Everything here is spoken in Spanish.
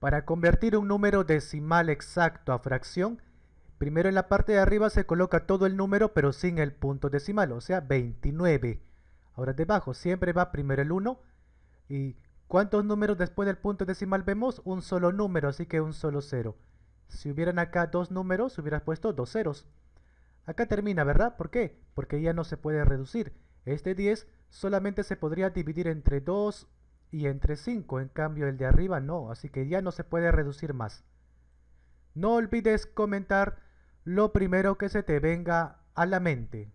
Para convertir un número decimal exacto a fracción, primero en la parte de arriba se coloca todo el número pero sin el punto decimal, o sea 29. Ahora debajo siempre va primero el 1 y ¿cuántos números después del punto decimal vemos? Un solo número, así que un solo 0. Si hubieran acá dos números, hubieras puesto dos ceros. Acá termina, ¿verdad? ¿Por qué? Porque ya no se puede reducir. Este 10 solamente se podría dividir entre 2 y entre 5, en cambio el de arriba no, así que ya no se puede reducir más. No olvides comentar lo primero que se te venga a la mente.